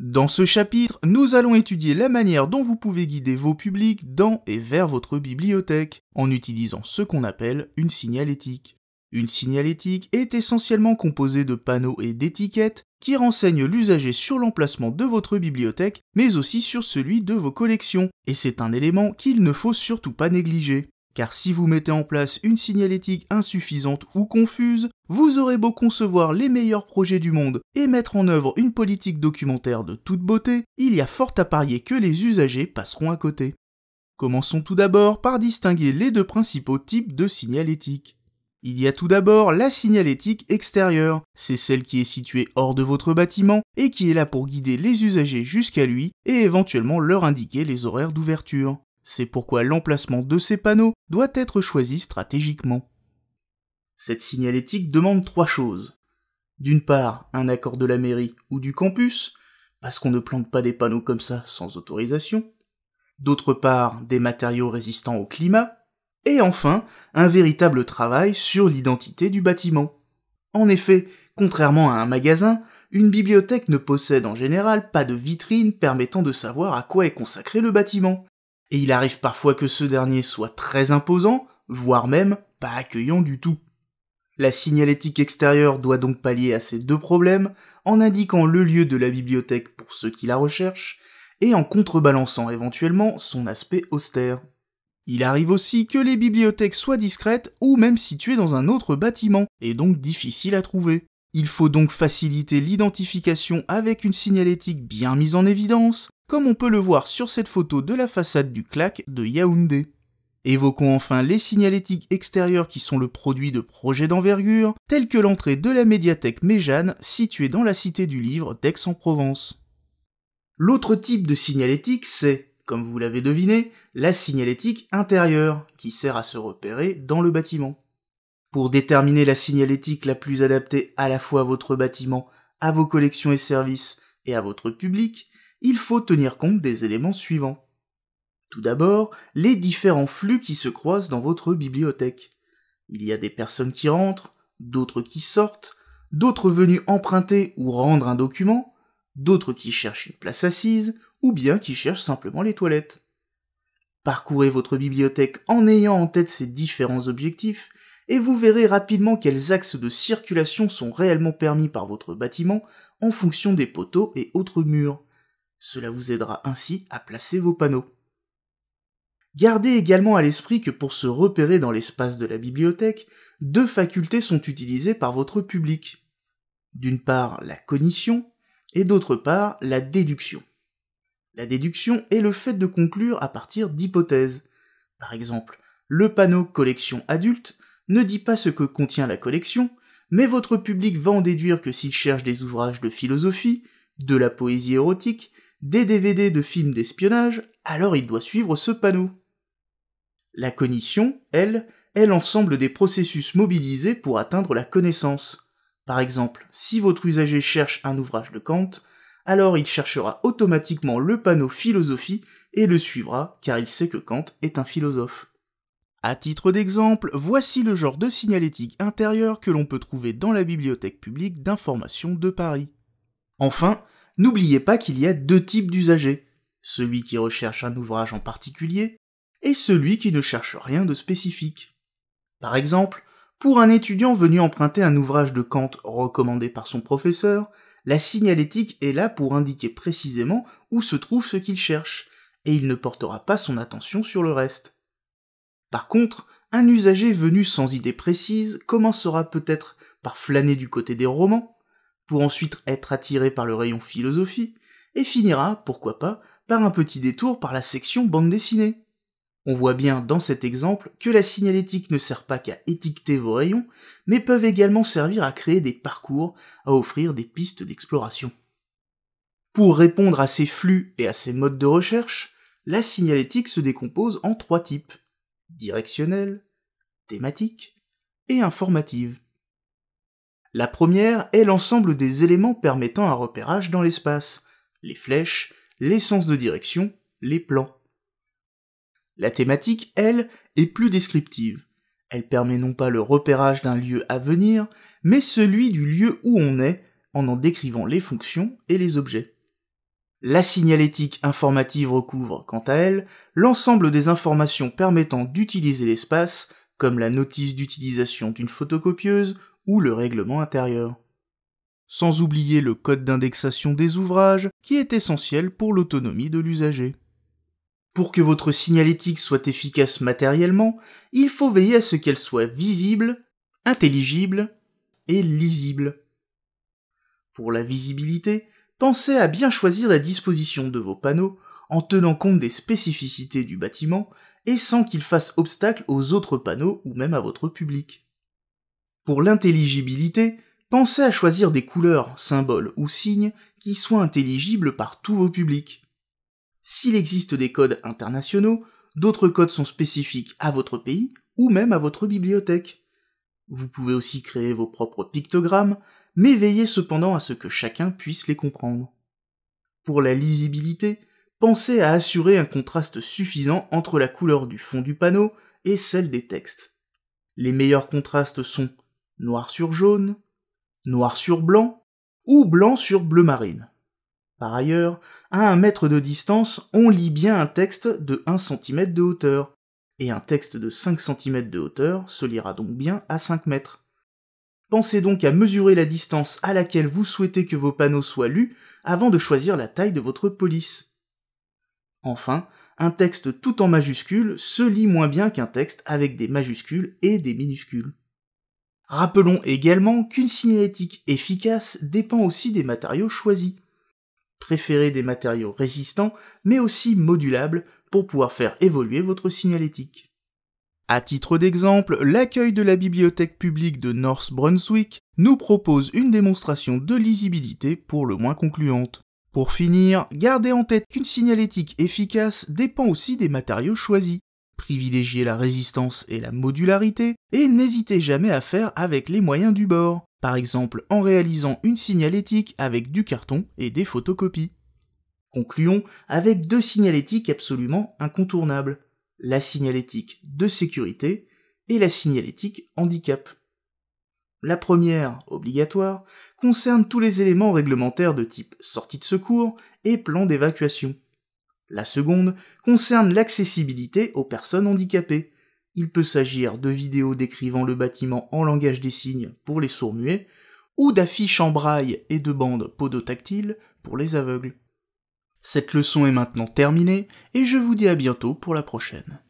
Dans ce chapitre, nous allons étudier la manière dont vous pouvez guider vos publics dans et vers votre bibliothèque en utilisant ce qu'on appelle une signalétique. Une signalétique est essentiellement composée de panneaux et d'étiquettes qui renseignent l'usager sur l'emplacement de votre bibliothèque, mais aussi sur celui de vos collections, et c'est un élément qu'il ne faut surtout pas négliger. Car si vous mettez en place une signalétique insuffisante ou confuse, vous aurez beau concevoir les meilleurs projets du monde et mettre en œuvre une politique documentaire de toute beauté, il y a fort à parier que les usagers passeront à côté. Commençons tout d'abord par distinguer les deux principaux types de signalétique. Il y a tout d'abord la signalétique extérieure, c'est celle qui est située hors de votre bâtiment et qui est là pour guider les usagers jusqu'à lui et éventuellement leur indiquer les horaires d'ouverture. C'est pourquoi l'emplacement de ces panneaux doit être choisi stratégiquement. Cette signalétique demande trois choses. D'une part, un accord de la mairie ou du campus, parce qu'on ne plante pas des panneaux comme ça sans autorisation. D'autre part, des matériaux résistants au climat. Et enfin, un véritable travail sur l'identité du bâtiment. En effet, contrairement à un magasin, une bibliothèque ne possède en général pas de vitrine permettant de savoir à quoi est consacré le bâtiment, et il arrive parfois que ce dernier soit très imposant, voire même pas accueillant du tout. La signalétique extérieure doit donc pallier à ces deux problèmes en indiquant le lieu de la bibliothèque pour ceux qui la recherchent et en contrebalançant éventuellement son aspect austère. Il arrive aussi que les bibliothèques soient discrètes ou même situées dans un autre bâtiment et donc difficiles à trouver. Il faut donc faciliter l'identification avec une signalétique bien mise en évidence, comme on peut le voir sur cette photo de la façade du clac de Yaoundé. Évoquons enfin les signalétiques extérieures qui sont le produit de projets d'envergure, tels que l'entrée de la médiathèque Méjane située dans la cité du livre d'Aix-en-Provence. L'autre type de signalétique, c'est, comme vous l'avez deviné, la signalétique intérieure, qui sert à se repérer dans le bâtiment. Pour déterminer la signalétique la plus adaptée à la fois à votre bâtiment, à vos collections et services et à votre public, il faut tenir compte des éléments suivants. Tout d'abord, les différents flux qui se croisent dans votre bibliothèque. Il y a des personnes qui rentrent, d'autres qui sortent, d'autres venus emprunter ou rendre un document, d'autres qui cherchent une place assise, ou bien qui cherchent simplement les toilettes. Parcourez votre bibliothèque en ayant en tête ces différents objectifs, et vous verrez rapidement quels axes de circulation sont réellement permis par votre bâtiment en fonction des poteaux et autres murs. Cela vous aidera ainsi à placer vos panneaux. Gardez également à l'esprit que pour se repérer dans l'espace de la bibliothèque, deux facultés sont utilisées par votre public. D'une part la cognition et d'autre part la déduction. La déduction est le fait de conclure à partir d'hypothèses. Par exemple, le panneau collection adulte ne dit pas ce que contient la collection, mais votre public va en déduire que s'il cherche des ouvrages de philosophie, de la poésie érotique, des DVD de films d'espionnage, alors il doit suivre ce panneau. La cognition, elle, est l'ensemble des processus mobilisés pour atteindre la connaissance. Par exemple, si votre usager cherche un ouvrage de Kant, alors il cherchera automatiquement le panneau philosophie et le suivra car il sait que Kant est un philosophe. À titre d'exemple, voici le genre de signalétique intérieure que l'on peut trouver dans la bibliothèque publique d'information de Paris. Enfin, N'oubliez pas qu'il y a deux types d'usagers, celui qui recherche un ouvrage en particulier et celui qui ne cherche rien de spécifique. Par exemple, pour un étudiant venu emprunter un ouvrage de Kant recommandé par son professeur, la signalétique est là pour indiquer précisément où se trouve ce qu'il cherche, et il ne portera pas son attention sur le reste. Par contre, un usager venu sans idée précise commencera peut-être par flâner du côté des romans, pour ensuite être attiré par le rayon philosophie, et finira, pourquoi pas, par un petit détour par la section bande dessinée. On voit bien dans cet exemple que la signalétique ne sert pas qu'à étiqueter vos rayons, mais peuvent également servir à créer des parcours, à offrir des pistes d'exploration. Pour répondre à ces flux et à ces modes de recherche, la signalétique se décompose en trois types directionnelle, thématique et informative. La première est l'ensemble des éléments permettant un repérage dans l'espace, les flèches, les sens de direction, les plans. La thématique, elle, est plus descriptive. Elle permet non pas le repérage d'un lieu à venir, mais celui du lieu où on est, en en décrivant les fonctions et les objets. La signalétique informative recouvre, quant à elle, l'ensemble des informations permettant d'utiliser l'espace, comme la notice d'utilisation d'une photocopieuse ou le règlement intérieur. Sans oublier le code d'indexation des ouvrages, qui est essentiel pour l'autonomie de l'usager. Pour que votre signalétique soit efficace matériellement, il faut veiller à ce qu'elle soit visible, intelligible et lisible. Pour la visibilité, pensez à bien choisir la disposition de vos panneaux en tenant compte des spécificités du bâtiment et sans qu'il fasse obstacle aux autres panneaux ou même à votre public. Pour l'intelligibilité, pensez à choisir des couleurs, symboles ou signes qui soient intelligibles par tous vos publics. S'il existe des codes internationaux, d'autres codes sont spécifiques à votre pays ou même à votre bibliothèque. Vous pouvez aussi créer vos propres pictogrammes, mais veillez cependant à ce que chacun puisse les comprendre. Pour la lisibilité, pensez à assurer un contraste suffisant entre la couleur du fond du panneau et celle des textes. Les meilleurs contrastes sont noir sur jaune, noir sur blanc ou blanc sur bleu marine. Par ailleurs, à un mètre de distance, on lit bien un texte de 1 cm de hauteur, et un texte de 5 cm de hauteur se lira donc bien à 5 mètres. Pensez donc à mesurer la distance à laquelle vous souhaitez que vos panneaux soient lus avant de choisir la taille de votre police. Enfin, un texte tout en majuscules se lit moins bien qu'un texte avec des majuscules et des minuscules. Rappelons également qu'une signalétique efficace dépend aussi des matériaux choisis. Préférez des matériaux résistants mais aussi modulables pour pouvoir faire évoluer votre signalétique. À titre d'exemple, l'accueil de la bibliothèque publique de North Brunswick nous propose une démonstration de lisibilité pour le moins concluante. Pour finir, gardez en tête qu'une signalétique efficace dépend aussi des matériaux choisis privilégiez la résistance et la modularité, et n'hésitez jamais à faire avec les moyens du bord, par exemple en réalisant une signalétique avec du carton et des photocopies. Concluons avec deux signalétiques absolument incontournables, la signalétique de sécurité et la signalétique handicap. La première, obligatoire, concerne tous les éléments réglementaires de type sortie de secours et plan d'évacuation. La seconde concerne l'accessibilité aux personnes handicapées. Il peut s'agir de vidéos décrivant le bâtiment en langage des signes pour les sourds-muets, ou d'affiches en braille et de bandes podotactiles pour les aveugles. Cette leçon est maintenant terminée, et je vous dis à bientôt pour la prochaine.